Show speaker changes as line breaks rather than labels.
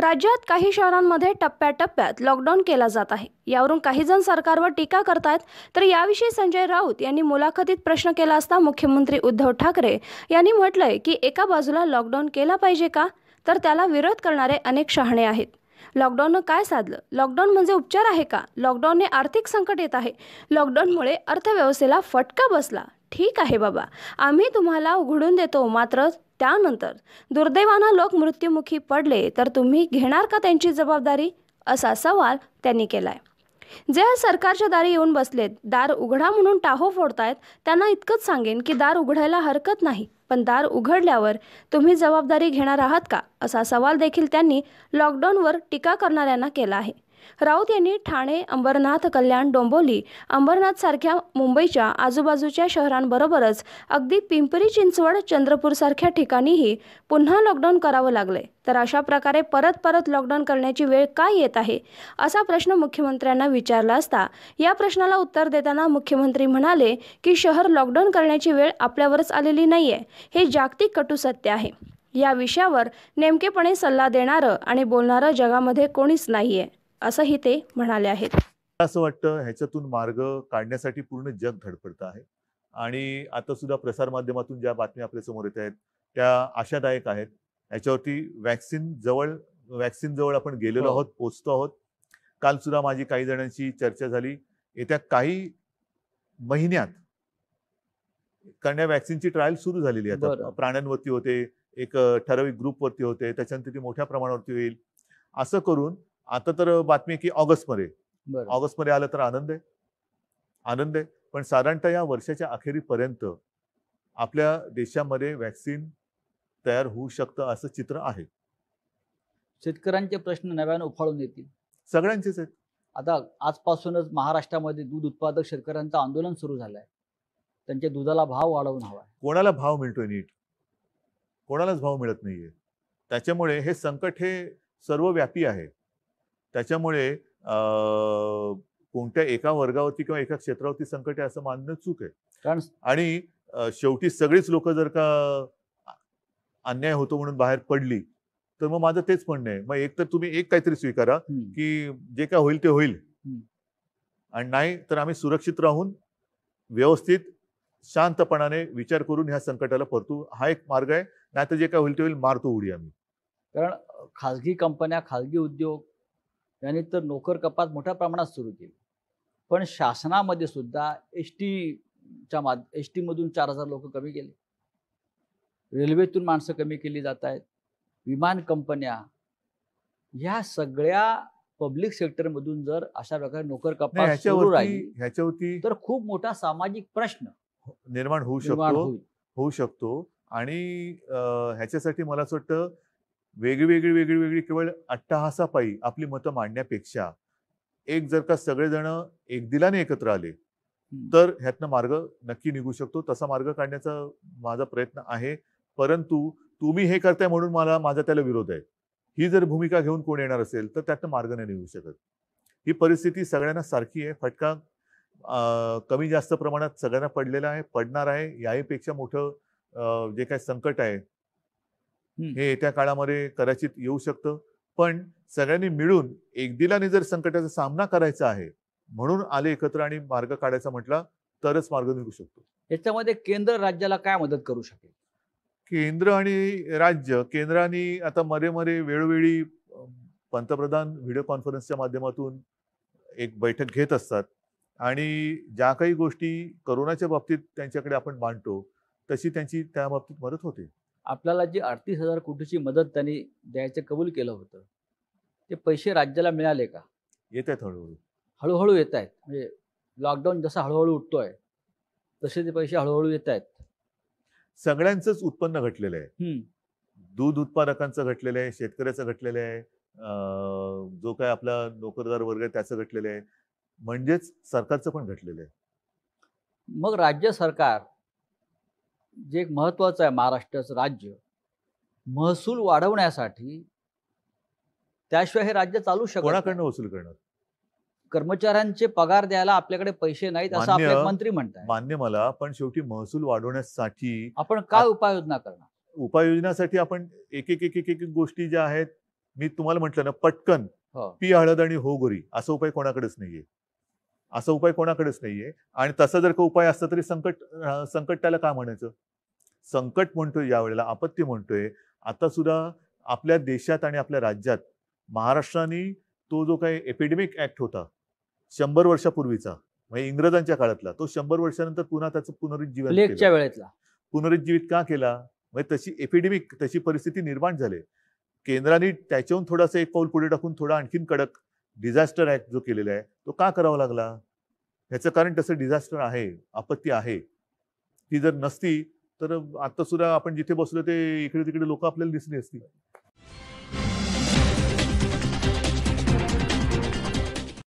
राज्यात काही शहरांमध्ये टप्प्याटप्प्यात लॉकडाऊन केला जात आहे यावरून काही जण सरकारवर टीका करतायत तर याविषयी संजय राऊत यांनी मुलाखतीत प्रश्न केला असता मुख्यमंत्री उद्धव ठाकरे यांनी म्हटलंय की एका बाजूला लॉकडाऊन केला पाहिजे का तर त्याला विरोध करणारे अनेक शहाणे आहेत लॉकडाऊननं काय साधलं लॉकडाऊन म्हणजे उपचार आहे का लॉकडाऊनने आर्थिक संकट येत आहे लॉकडाऊनमुळे अर्थव्यवस्थेला फटका बसला ठीक आहे बाबा आम्ही तुम्हाला उघडून देतो मात्र त्यानंतर दुर्दैवानं लोक मृत्युमुखी पडले तर तुम्ही घेणार का त्यांची जबाबदारी असा सवाल त्यांनी केला आहे जे सरकारच्या दारी येऊन बसलेत दार उघडा म्हणून टाहो फोडतायत त्यांना इतकंच सांगेन की दार उघडायला हरकत नाही पण दार उघडल्यावर तुम्ही जबाबदारी घेणार आहात का असा सवाल देखील त्यांनी लॉकडाऊनवर टीका करणाऱ्यांना केला आहे राऊत यांनी ठाणे अंबरनाथ कल्याण डोंबोली अंबरनाथसारख्या मुंबईच्या आजूबाजूच्या शहरांबरोबरच अगदी पिंपरी चिंचवड चंद्रपूरसारख्या ठिकाणीही पुन्हा लॉकडाऊन करावं लागलंय तर अशा प्रकारे परत परत लॉकडाऊन करण्याची वेळ काय येत आहे असा प्रश्न मुख्यमंत्र्यांना विचारला असता या प्रश्नाला उत्तर देताना मुख्यमंत्री म्हणाले की शहर लॉकडाऊन करण्याची वेळ आपल्यावरच आलेली नाही हे जागतिक कटू सत्य आहे या विषयावर नेमकेपणे सल्ला देणारं आणि बोलणारं जगामध्ये कोणीच नाहीये असंही ते म्हणाले आहेत
असं वाटतं ह्याच्यातून मार्ग काढण्यासाठी पूर्ण जग धडपडत आहे आणि आता सुद्धा प्रसारमाध्यमातून ज्या बातम्या आपल्या समोर येत आहेत त्या आशादायक आहेत याच्यावरती वॅक्सिन जवळ वॅक्सिन जवळ आपण गेलेलो हो. आहोत पोचतो आहोत काल सुद्धा माझी काही जणांची चर्चा झाली येत्या काही महिन्यात कारण या वॅक्सिनची ट्रायल सुरू झालेली आता प्राण्यांवरती होते एक ठराविक ग्रुपवरती होते त्याच्यानंतर ती मोठ्या प्रमाणावरती होईल असं करून आता तर बातमी की ऑगस्टमध्ये ऑगस्टमध्ये आलं तर आनंद आहे आनंद आहे पण साधारणतः या वर्षाच्या अखेरीपर्यंत आपल्या देशामध्ये वॅक्सिन तयार होऊ शकतं असं चित्र आहे शेतकऱ्यांचे
प्रश्न नव्यानं उफाळून येतील सगळ्यांचेच आहेत आता आजपासूनच महाराष्ट्रामध्ये दूध उत्पादक शेतकऱ्यांचं आंदोलन सुरू झालंय त्यांच्या दुधाला भाव वाढवून हवा
कोणाला भाव मिळतोय नीट कोणालाच भाव मिळत नाहीये त्याच्यामुळे हे संकट हे सर्वव्यापी आहे त्याच्यामुळे कोणत्या एका वर्गावरती किंवा एका क्षेत्रावरती संकट आहे असं मानणं चूक आहे कारण आणि शेवटी सगळीच लोक जर का अन्याय होतो म्हणून बाहेर पडली तर मग माझं तेच म्हणणं आहे मग एक तर तुम्ही एक काहीतरी स्वीकारा की जे काय होईल ते होईल आणि नाही तर आम्ही सुरक्षित राहून व्यवस्थित शांतपणाने विचार करून ह्या संकटाला परतू हा एक मार्ग आहे नाहीतर जे काय होईल ते होईल मारतो उडी आम्ही
कारण खाजगी कंपन्या खाजगी उद्योग त्यांनी तर नोकर कपात मोठ्या प्रमाणात सुरू केली पण शासनामध्ये सुद्धा एस टीच्या माध एस टीमधून चार हजार लोक कमी केले रेल्वेतून माणसं कमी केली जात आहेत विमान कंपन्या ह्या सगळ्या पब्लिक सेक्टरमधून जर अशा प्रकारे नोकर कपात सुरू
ह्याच्यावरती तर खूप मोठा सामाजिक प्रश्न हो, निर्माण होऊ शकतो होऊ शकतो आणि ह्याच्यासाठी मला असं वाटतं वेगळी वेगळी वेगळी वेगळी केवळ अट्टहासापायी आपली मतं मांडण्यापेक्षा एक जर का सगळेजण एक दिलाने एकत्र आले तर ह्यातनं मार्ग नक्की निघू शकतो तसा मार्ग काढण्याचा माझा प्रयत्न आहे परंतु तुम्ही हे करताय म्हणून मला माझा त्याला विरोध आहे ही जर भूमिका घेऊन कोण येणार असेल तर त्यातनं मार्ग नाही निघू शकत ही परिस्थिती सगळ्यांना सारखी आहे फटका कमी जास्त प्रमाणात सगळ्यांना पडलेला आहे पडणार आहे याहीपेक्षा मोठं जे काय संकट आहे हे येत्या काळामध्ये कदाचित येऊ शकतं पण सगळ्यांनी मिळून एकदिलाने जर संकटाचा सामना करायचा आहे म्हणून आले एकत्र आणि मार्ग काढायचा म्हटला तरच मार्ग निघू शकतो याच्यामध्ये केंद्र राज्याला काय मदत करू शकेल केंद्र आणि राज्य केंद्राने आता मध्ये मध्ये वेळोवेळी पंतप्रधान व्हिडिओ कॉन्फरन्सच्या माध्यमातून एक बैठक घेत असतात आणि ज्या काही गोष्टी करोनाच्या बाबतीत त्यांच्याकडे आपण मांडतो तशी त्यांची त्या बाबतीत मदत होते
आपल्याला जी अडतीस हजार कोटीची मदत त्यांनी द्यायचं कबूल केलं होतं ते पैसे राज्याला मिळाले का येत आहेत हळूहळू हळूहळू येत आहेत म्हणजे
लॉकडाऊन जसा हळूहळू उठतोय तसे ते पैसे हळूहळू येत आहेत सगळ्यांचंच उत्पन्न घटलेलं आहे दूध उत्पादकांचं घटलेलं आहे शेतकऱ्याचं घटलेलं आहे जो काय आपला नोकरदार वर्ग आहे त्याचं घटलेलं आहे म्हणजेच सरकारचं पण घटलेलं आहे
मग राज्य सरकार जे एक महत्त्वाचं आहे महाराष्ट्राचं राज्य महसूल वाढवण्यासाठी त्याशिवाय हे राज्य चालू शकत कोणाकडनं वसूल करणार कर्मचाऱ्यांचे पगार द्यायला आपल्याकडे पैसे नाहीत असं आपले मंत्री
म्हणतात मान्य मला पण शेवटी महसूल वाढवण्यासाठी आपण काय उपाययोजना करणार उपाययोजनासाठी आपण एक एक एक एक एक गोष्टी ज्या आहेत मी तुम्हाला म्हटलं ना पटकन हो. पी हळद आणि हो गोरी असा उपाय कोणाकडेच नाहीये असा उपाय कोणाकडेच नाहीये आणि तसा जर का उपाय असता तरी संकट संकटाला संकट त्याला का म्हणायचं संकट म्हणतोय वेळेला आपत्ती म्हणतोय आता सुद्धा आपल्या देशात आणि आपल्या राज्यात महाराष्ट्राने तो जो काही एपिडेमिक ऍक्ट होता शंभर वर्षापूर्वीचा म्हणजे इंग्रजांच्या काळातला तो शंभर वर्षानंतर पुन्हा त्याचं पुनरुज्जीवन पुनरुज्जीवित का केला म्हणजे तशी एपिडेमिक तशी परिस्थिती निर्माण झाली केंद्राने त्याच्याहून थोडासा एक पाऊल पुढे टाकून थोडा आणखीन कडक डिझास्टर ऍक्ट जो केलेला आहे तो का करावा लागला ह्याचं कारण तसं डिझास्टर आहे आपत्ती आहे ती जर नसती तर आता सुद्धा आपण जिथे बसलो ते इकडे तिकडे लोक आपल्याला दिसली असतील